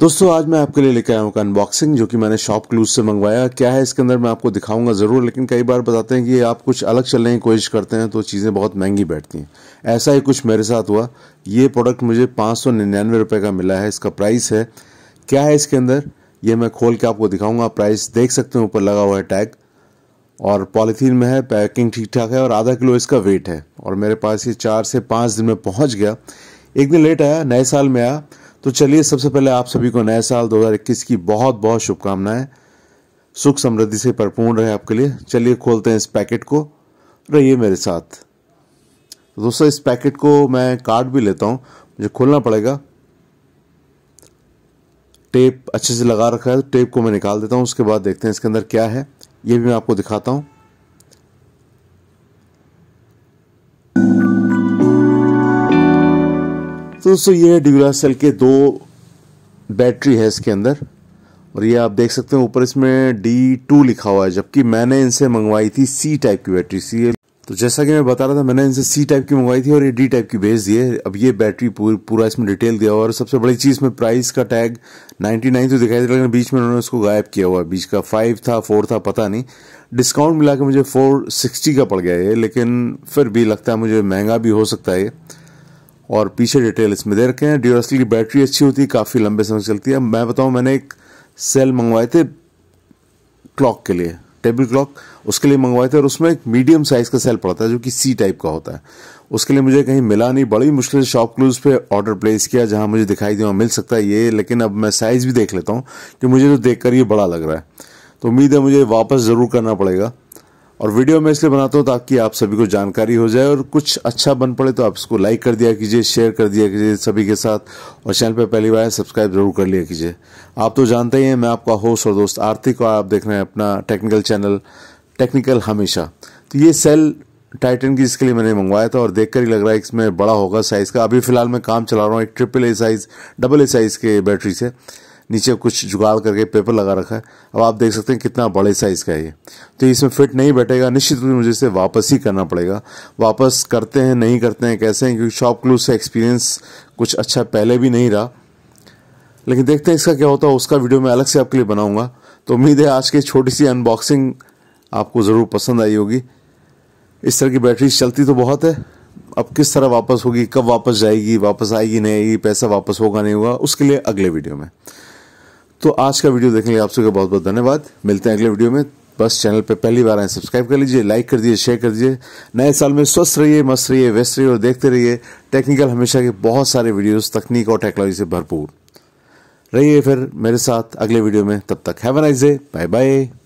दोस्तों आज मैं आपके लिए लेकर आया हूँ अनबॉक्सिंग जो कि मैंने शॉप क्लूज से मंगवाया क्या है इसके अंदर मैं आपको दिखाऊंगा ज़रूर लेकिन कई बार बताते हैं कि आप कुछ अलग चलने की कोशिश करते हैं तो चीज़ें बहुत महंगी बैठती हैं ऐसा ही कुछ मेरे साथ हुआ ये प्रोडक्ट मुझे पाँच सौ निन्यानवे रुपये का मिला है इसका प्राइस है क्या है इसके अंदर ये मैं खोल के आपको दिखाऊँगा प्राइस देख सकते हैं ऊपर लगा हुआ है टैग और पॉलीथीन में है पैकिंग ठीक ठाक है और आधा किलो इसका वेट है और मेरे पास ये चार से पाँच दिन में पहुँच गया एक दिन लेट आया नए साल में आया तो चलिए सबसे पहले आप सभी को नए साल 2021 की बहुत बहुत शुभकामनाएं सुख समृद्धि से परिपूर्ण रहे आपके लिए चलिए खोलते हैं इस पैकेट को रहिए मेरे साथ दोस्तों इस पैकेट को मैं कार्ड भी लेता हूँ मुझे खोलना पड़ेगा टेप अच्छे से लगा रखा है टेप को मैं निकाल देता हूँ उसके बाद देखते हैं इसके अंदर क्या है ये भी मैं आपको दिखाता हूँ तो दोस्तों ये सेल के दो बैटरी है इसके अंदर और ये आप देख सकते हैं ऊपर इसमें डी टू लिखा हुआ है जबकि मैंने इनसे मंगवाई थी सी टाइप की बैटरी सी तो जैसा कि मैं बता रहा था मैंने इनसे सी टाइप की मंगवाई थी और ये डी टाइप की भेज दी है अब ये बैटरी पूर, पूरा इसमें डिटेल दिया हुआ और सबसे बड़ी चीज़ में प्राइस का टैग 99 तो दिखाई दे लेकिन बीच में उन्होंने उसको गायब किया हुआ बीच का फाइव था फोर था पता नहीं डिस्काउंट मिला के मुझे फोर सिक्सटी का पड़ गया ये लेकिन फिर भी लगता है मुझे महंगा भी हो सकता है ये और पीछे डिटेल इसमें दे रखे हैं ड्यूरसल की बैटरी अच्छी होती है काफ़ी लंबे समय चलती है मैं बताऊँ मैंने एक सेल मंगवाए थे क्लॉक के लिए टेबल क्लॉक उसके लिए मंगवाए थे और उसमें एक मीडियम साइज़ का सेल पड़ता है जो कि सी टाइप का होता है उसके लिए मुझे कहीं मिला नहीं बड़ी मुश्किल से शॉप क्लूज पे ऑर्डर प्लेस किया जहां मुझे दिखाई दिया मिल सकता है ये लेकिन अब मैं साइज़ भी देख लेता हूँ कि मुझे तो देख कर ये बड़ा लग रहा है तो उम्मीद है मुझे वापस ज़रूर करना पड़ेगा और वीडियो मैं इसलिए बनाता हूँ ताकि आप सभी को जानकारी हो जाए और कुछ अच्छा बन पड़े तो आप इसको लाइक कर दिया कीजिए शेयर कर दिया कीजिए सभी के साथ और चैनल पर पहली बार सब्सक्राइब जरूर कर लिया कीजिए आप तो जानते ही हैं मैं आपका होस्ट और दोस्त आर्थिक और आप देख रहे हैं अपना टेक्निकल चैनल टेक्निकल हमेशा तो ये सेल टाइटन की इसके लिए मैंने मंगवाया था और देख ही लग रहा है इसमें बड़ा होगा साइज़ का अभी फ़िलहाल मैं काम चला रहा हूँ एक triple A size double A size के बैटरी से नीचे कुछ जुगाड़ करके पेपर लगा रखा है अब आप देख सकते हैं कितना बड़े साइज़ का है ये तो इसमें फिट नहीं बैठेगा निश्चित रूप से मुझे इसे वापस ही करना पड़ेगा वापस करते हैं नहीं करते हैं कैसे हैं क्योंकि शॉप क्लूज से एक्सपीरियंस कुछ अच्छा पहले भी नहीं रहा लेकिन देखते हैं इसका क्या होता है उसका वीडियो मैं अलग से आपके लिए बनाऊँगा तो उम्मीद है आज की छोटी सी अनबॉक्सिंग आपको ज़रूर पसंद आई होगी इस तरह की बैटरी चलती तो बहुत है अब किस तरह वापस होगी कब वापस जाएगी वापस आएगी नहीं आएगी पैसा वापस होगा नहीं होगा उसके लिए अगले वीडियो में तो आज का वीडियो देखने के लिए आप सबका बहुत बहुत धन्यवाद मिलते हैं अगले वीडियो में बस चैनल पर पहली बार आए सब्सक्राइब कर लीजिए लाइक कर दीजिए शेयर कर दीजिए नए साल में स्वस्थ रहिए मस्त रहिए व्यस्त रहिए और देखते रहिए टेक्निकल हमेशा के बहुत सारे वीडियोस तकनीक और टेक्नोलॉजी से भरपूर रहिए फिर मेरे साथ अगले वीडियो में तब तक have a nice day bye bye